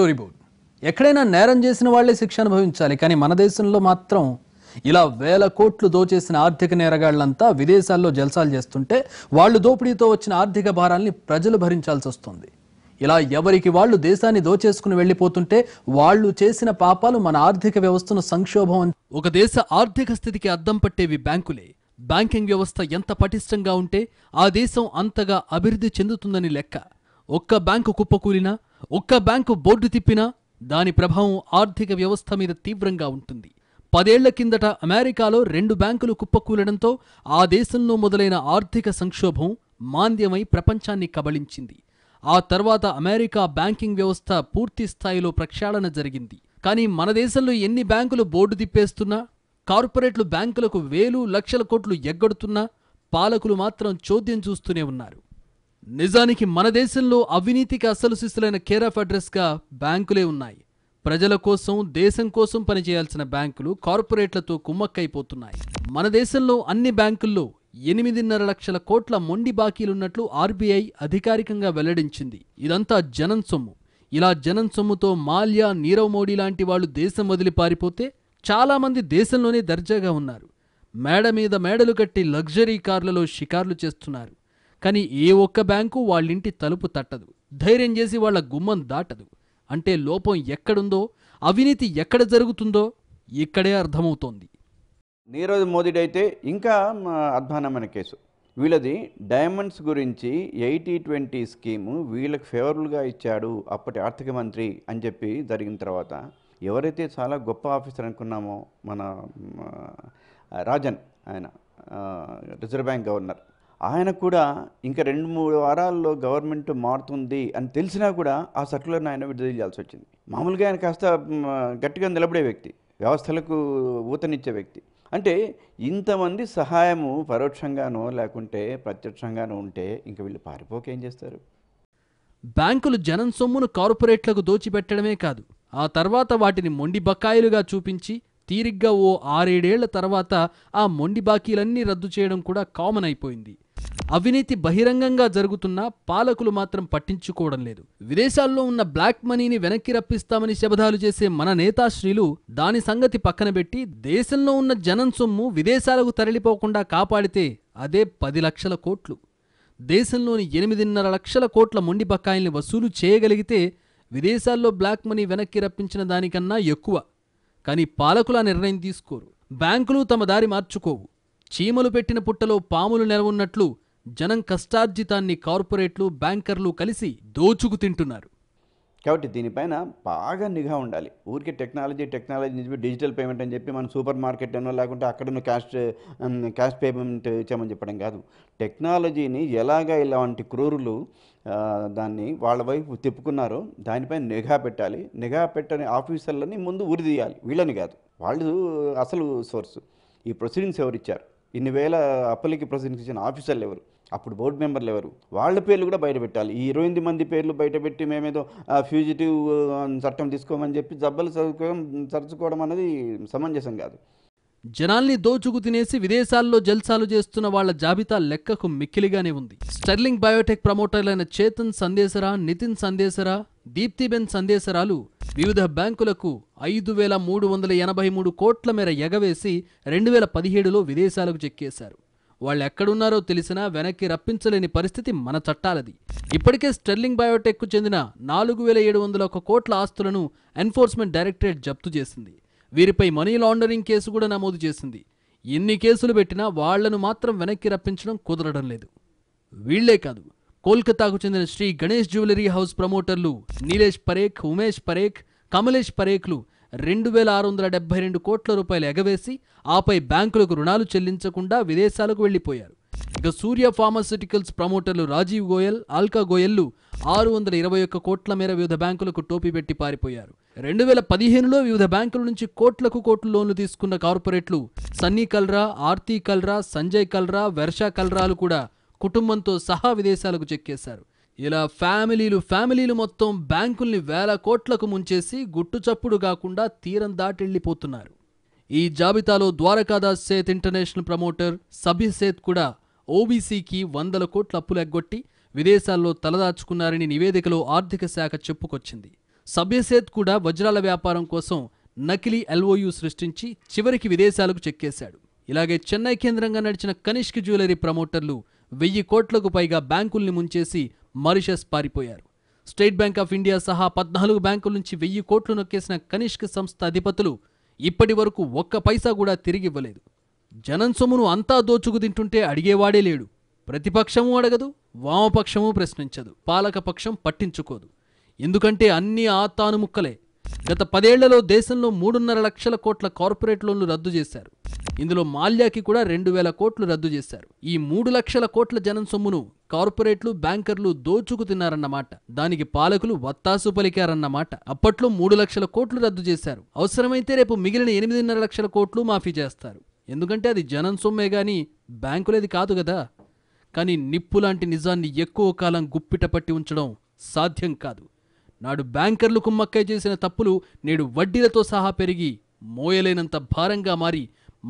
story board ఎక్కడైనా నేరం చేసిన వాళ్లే శిక్ష అనుభవించాలి కానీ మన దేశంలో మాత్రం ఇలా వేల కోట్లు దోచేసిన ఆర్థిక నేరగాళ్లంతా విదేశాల్లో జల్సాలు చేస్తుంటే వాళ్ళు దోపిడీతో వచ్చిన ఆర్థిక భారాల్ని ప్రజలు భరించాల్సి వస్తుంది ఇలా ఎవరికి వాళ్ళు దేశాన్ని దోచేసుకుని వెళ్ళిపోతుంటే వాళ్ళు చేసిన పాపాలు మన ఆర్థిక వ్యవస్థను సంక్షోభం ఒక దేశ ఆర్థిక స్థితికి అద్దం పట్టేవి బ్యాంకులే బ్యాంకింగ్ వ్యవస్థ ఎంత పటిష్టంగా ఉంటే ఆ దేశం అంతగా అభివృద్ధి చెందుతుందని లెక్క ఒక్క బ్యాంకు కుప్పకూలినా ఒక్క బ్యాంకు బోర్డు తిప్పినా దాని ప్రభావం ఆర్థిక వ్యవస్థ మీద తీవ్రంగా ఉంటుంది పదేళ్ల కిందట అమెరికాలో రెండు బ్యాంకులు కుప్పకూలడంతో ఆ దేశంలో మొదలైన ఆర్థిక సంక్షోభం మాంద్యమై ప్రపంచాన్ని కబళించింది ఆ తర్వాత అమెరికా బ్యాంకింగ్ వ్యవస్థ పూర్తి స్థాయిలో ప్రక్షాళన జరిగింది కానీ మన దేశంలో ఎన్ని బ్యాంకులు బోర్డు తిప్పేస్తున్నా కార్పొరేట్లు బ్యాంకులకు వేలు లక్షల కోట్లు ఎగ్గొడుతున్నా పాలకులు మాత్రం చోద్యం చూస్తూనే ఉన్నారు నిజానికి మన దేశంలో అవినీతికి అసలు శిస్తులైన కేర్ ఆఫ్ అడ్రస్గా బ్యాంకులే ఉన్నాయి ప్రజల కోసం దేశం కోసం పనిచేయాల్సిన బ్యాంకులు కార్పొరేట్లతో కుమ్మక్కైపోతున్నాయి మన దేశంలో అన్ని బ్యాంకుల్లో ఎనిమిదిన్నర లక్షల కోట్ల మొండి బాకీలున్నట్లు ఆర్బీఐ అధికారికంగా వెల్లడించింది ఇదంతా జనం సొమ్ము ఇలా జనం సొమ్ముతో మాల్యా నీరవ్ మోడీ లాంటి వాళ్ళు దేశం వదిలి పారిపోతే చాలామంది దేశంలోనే దర్జాగా ఉన్నారు మేడ మీద మేడలు కట్టి లగ్జరీ కార్లలో షికార్లు చేస్తున్నారు కానీ ఏ ఒక్క బ్యాంకు వాళ్ళింటి తలుపు తట్టదు ధైర్యం చేసి వాళ్ళ గుమ్మం దాటదు అంటే లోపం ఎక్కడుందో అవినీతి ఎక్కడ జరుగుతుందో ఇక్కడే అర్థమవుతోంది నీరవ్ మోదీడైతే ఇంకా అధ్వానమైన కేసు వీళ్ళది డైమండ్స్ గురించి ఎయిటీ ట్వంటీ స్కీము వీళ్ళకి ఫేవరబుల్గా ఇచ్చాడు అప్పటి ఆర్థిక మంత్రి అని చెప్పి జరిగిన తర్వాత ఎవరైతే చాలా గొప్ప ఆఫీసర్ అనుకున్నామో మన రాజన్ ఆయన రిజర్వ్ బ్యాంక్ గవర్నర్ ఆయన కూడా ఇంకా రెండు మూడు వారాల్లో గవర్నమెంట్ మారుతుంది అని తెలిసినా కూడా ఆ సర్కులర్ని ఆయన విడుదల చేయాల్సి వచ్చింది మామూలుగా ఆయన కాస్త గట్టిగా నిలబడే వ్యక్తి వ్యవస్థలకు ఊతనిచ్చే వ్యక్తి అంటే ఇంతమంది సహాయము పరోక్షంగానో లేకుంటే ప్రత్యక్షంగానో ఉంటే ఇంక వీళ్ళు పారిపోక ఏం చేస్తారు బ్యాంకులు జనం సొమ్మును కార్పొరేట్లకు దోచిపెట్టడమే కాదు ఆ తర్వాత వాటిని మొండి బకాయిలుగా చూపించి తీరిగ్గా ఓ ఆరేడేళ్ల తర్వాత ఆ మొండి బాకీలన్నీ రద్దు చేయడం కూడా కామన్ అయిపోయింది అవినీతి బహిరంగంగా జరుగుతున్నా పాలకులు మాత్రం పట్టించుకోవడం లేదు విదేశాల్లో ఉన్న బ్లాక్ మనీని వెనక్కి రప్పిస్తామని శబదాలు చేసే మన నేతాశ్రీలు దాని సంగతి పక్కన పెట్టి దేశంలో ఉన్న జనం సొమ్ము విదేశాలకు తరలిపోకుండా కాపాడితే అదే పది లక్షల కోట్లు దేశంలోని ఎనిమిదిన్నర లక్షల కోట్ల మొండి బకాయిల్ని వసూలు చేయగలిగితే విదేశాల్లో బ్లాక్ మనీ వెనక్కి రప్పించిన దానికన్నా ఎక్కువ కానీ పాలకులు ఆ నిర్ణయం తీసుకోరు బ్యాంకులు తమ దారి మార్చుకోవు చీమలు పెట్టిన పుట్టలో పాములు నెలవున్నట్లు జనం కష్టార్జితాన్ని కార్పొరేట్లు బ్యాంకర్లు కలిసి దోచుకు తింటున్నారు కాబట్టి దీనిపైన బాగా నిఘా ఉండాలి ఊరికే టెక్నాలజీ టెక్నాలజీ చెప్పి డిజిటల్ పేమెంట్ అని చెప్పి మనం సూపర్ మార్కెట్ అనో లేకుంటే అక్కడున్న క్యాష్ క్యాష్ పేమెంట్ ఇచ్చామని చెప్పడం కాదు టెక్నాలజీని ఎలాగ ఇలాంటి క్రూరులు దాన్ని వాళ్ళ వైపు తిప్పుకున్నారో దానిపై నిఘా పెట్టాలి నిఘా పెట్టని ఆఫీసర్లని ముందు ఉరిదీయాలి వీళ్ళని కాదు వాళ్ళు అసలు సోర్సు ఈ ప్రొసీడింగ్స్ ఎవరిచ్చారు ఇన్ని వేల అప్పలికి ప్రశ్నించిన ఆఫీసర్లు ఎవరు అప్పుడు బోర్డు మెంబర్లు ఎవరు వాళ్ళ పేర్లు కూడా బయట పెట్టాలి ఈ ఇరవై ఎనిమిది మంది పేర్లు బయట పెట్టి మేమేదో ఫ్యూజిటివ్ చట్టం తీసుకోమని చెప్పి జబ్బలు చదువుకోవడం సరుచుకోవడం అనేది సమంజసం కాదు జనాల్ని దోచుకు తినేసి విదేశాల్లో జల్సాలు చేస్తున్న వాళ్ల జాబితా లెక్కకు మిక్కిలిగానే ఉంది స్టెర్లింగ్ బయోటెక్ ప్రమోటర్లైన చేతన్ సందేశరా నితిన్ సందేశరా దీప్తిబెన్ సందేశరాలు వివిధ బ్యాంకులకు ఐదు వేల మూడు వందల ఎనభై మూడు కోట్ల మేర ఎగవేసి రెండు వేల పదిహేడులో విదేశాలకు చెక్కేశారు వాళ్ళు ఎక్కడున్నారో తెలిసినా వెనక్కి రప్పించలేని పరిస్థితి మన చట్టాలది ఇప్పటికే స్టెర్లింగ్ బయోటెక్కు చెందిన నాలుగు వేల ఏడు వందల ఒక కోట్ల ఆస్తులను ఎన్ఫోర్స్మెంట్ డైరెక్టరేట్ జప్తు చేసింది వీరిపై మనీ లాండరింగ్ కేసు కూడా నమోదు చేసింది ఎన్ని కేసులు పెట్టినా వాళ్లను మాత్రం వెనక్కి రప్పించడం కుదరడం లేదు వీళ్లే కాదు కోల్కతాకు చెందిన శ్రీ గణేష్ జ్యువెలరీ హౌస్ ప్రమోటర్లు నీలేష్ పరేఖ్ ఉమేష్ పరేఖ్ కమలేష్ పరేఖ్లు రెండు వేల ఆరు వందల డెబ్బై రెండు కోట్ల రూపాయలు ఎగవేసి ఆపై బ్యాంకులకు రుణాలు చెల్లించకుండా విదేశాలకు వెళ్లిపోయారు ఇక సూర్య ఫార్మాస్యూటికల్స్ ప్రమోటర్లు రాజీవ్ గోయల్ ఆల్కా గోయల్లు ఆరు వందల ఇరవై ఒక్క కోట్ల మేర వివిధ బ్యాంకులకు టోపీ పెట్టి పారిపోయారు రెండు వేల పదిహేనులో వివిధ బ్యాంకుల నుంచి కోట్లకు కోట్లు లోన్లు తీసుకున్న కార్పొరేట్లు సన్నీ కల్రా ఆర్తి కల్రా సంజయ్ కల్రా వెర్షా కల్రాలు కూడా కుటుంబంతో సహా విదేశాలకు చెక్కేశారు ఇలా ఫ్యామిలీలు ఫ్యామిలీలు మొత్తం బ్యాంకుల్ని వేల కోట్లకు ముంచేసి గుట్టుచప్పుడు కాకుండా తీరం దాటెళ్ళిపోతున్నారు ఈ జాబితాలో ద్వారకాదాస్ సేత్ ఇంటర్నేషనల్ ప్రమోటర్ సభ్యసేత్ కూడా ఓబీసీకి వందల కోట్ల అప్పులు ఎగ్గొట్టి విదేశాల్లో తలదాచుకున్నారని నివేదికలో ఆర్థిక శాఖ చెప్పుకొచ్చింది సభ్యసేత్ కూడా వజ్రాల వ్యాపారం కోసం నకిలీ ఎల్ఓయు సృష్టించి చివరికి విదేశాలకు చెక్కేశాడు ఇలాగే చెన్నై కేంద్రంగా నడిచిన కనిష్క్ జ్యువెలరీ ప్రమోటర్లు వెయ్యి కోట్లకు పైగా బ్యాంకుల్ని ముంచేసి మారిషస్ పారిపోయారు స్టేట్ బ్యాంక్ ఆఫ్ ఇండియా సహా పద్నాలుగు బ్యాంకుల నుంచి వెయ్యి కోట్లు నొక్కేసిన కనిష్క సంస్థ అధిపతులు ఇప్పటి వరకు ఒక్క పైసా కూడా తిరిగి ఇవ్వలేదు జనం సొమ్మును అంతా దోచుకు తింటుంటే అడిగేవాడే లేడు ప్రతిపక్షము అడగదు వామపక్షము ప్రశ్నించదు పాలకపక్షం పట్టించుకోదు ఎందుకంటే అన్నీ ఆతాను ముక్కలే గత పదేళ్లలో దేశంలో మూడున్నర లక్షల కోట్ల కార్పొరేట్ లోన్లు రద్దు చేశారు ఇందులో మాల్యాకి కూడా రెండు వేల కోట్లు రద్దు చేశారు ఈ మూడు లక్షల కోట్ల జనం సొమ్మును కార్పొరేట్లు బ్యాంకర్లు దోచుకు తిన్నారన్నమాట దానికి పాలకులు వత్తాసు పలికారన్నమాట అప్పట్లో మూడు లక్షల కోట్లు రద్దు చేశారు అవసరమైతే రేపు మిగిలిన ఎనిమిదిన్నర లక్షల కోట్లు మాఫీ చేస్తారు ఎందుకంటే అది జనం సొమ్మే గాని బ్యాంకులేది కాదు కదా కానీ నిప్పు లాంటి నిజాన్ని ఎక్కువ కాలం గుప్పిట పట్టి ఉంచడం సాధ్యం కాదు నాడు బ్యాంకర్లు కుమ్మక్కై చేసిన తప్పులు నేడు వడ్డీలతో సహా పెరిగి మోయలేనంత భారంగా మారి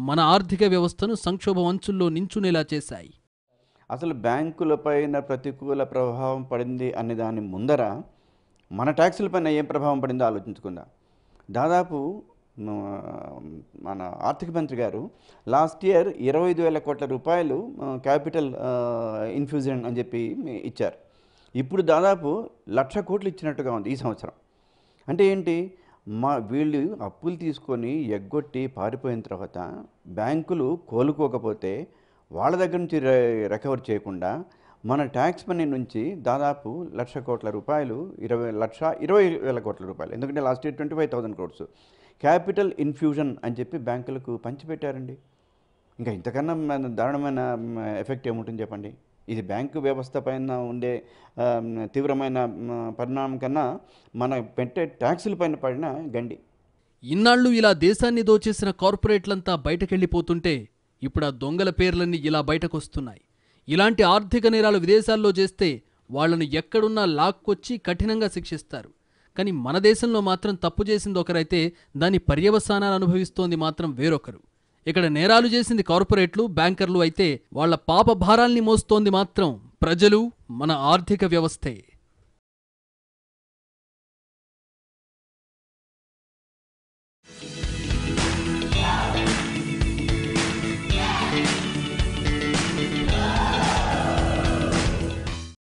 మన ఆర్థిక వ్యవస్థను సంక్షోభ అంచుల్లో నించునేలా చేశాయి అసలు బ్యాంకులపైన ప్రతికూల ప్రభావం పడింది అనే దాని ముందర మన ట్యాక్సులపైన ఏం ప్రభావం పడిందో ఆలోచించుకుందాం దాదాపు మన ఆర్థిక మంత్రి గారు లాస్ట్ ఇయర్ ఇరవై ఐదు వేల కోట్ల రూపాయలు క్యాపిటల్ ఇన్ఫ్యూజన్ అని చెప్పి ఇచ్చారు ఇప్పుడు దాదాపు లక్ష కోట్లు ఇచ్చినట్టుగా ఉంది ఈ సంవత్సరం అంటే ఏంటి మా వీళ్ళు అప్పులు తీసుకొని ఎగ్గొట్టి పారిపోయిన తర్వాత బ్యాంకులు కోలుకోకపోతే వాళ్ళ దగ్గర నుంచి రికవర్ చేయకుండా మన ట్యాక్స్ మనీ నుంచి దాదాపు లక్ష కోట్ల రూపాయలు ఇరవై లక్ష ఇరవై వేల కోట్ల రూపాయలు ఎందుకంటే last year twenty five thousand crores capital infusion అని చెప్పి బ్యాంకులకు పంచిపెట్టారండి ఇంకా ఇంతకన్నా దారుణమైన ఎఫెక్ట్ ఏముంటుంది చెప్పండి ఇది బ్యాంకు వ్యవస్థ పైన ఉండే తీవ్రమైన పరిణామం కన్నా మన పెట్టే ట్యాక్సుల పైన పడిన గండి ఇన్నాళ్ళు ఇలా దేశాన్ని దోచేసిన కార్పొరేట్లంతా బయటకెళ్ళిపోతుంటే ఇప్పుడు ఆ దొంగల పేర్లన్నీ ఇలా బయటకొస్తున్నాయి ఇలాంటి ఆర్థిక నేరాలు విదేశాల్లో చేస్తే వాళ్లను ఎక్కడున్నా లాక్కొచ్చి కఠినంగా శిక్షిస్తారు కానీ మన దేశంలో మాత్రం తప్పు చేసింది ఒకరైతే దాని పర్యవసానాలు అనుభవిస్తోంది మాత్రం వేరొకరు ఇక్కడ నేరాలు చేసింది కార్పొరేట్లు బ్యాంకర్లు అయితే వాళ్ల పాప భారాల్ని మోస్తోంది మాత్రం ప్రజలు మన ఆర్థిక వ్యవస్థే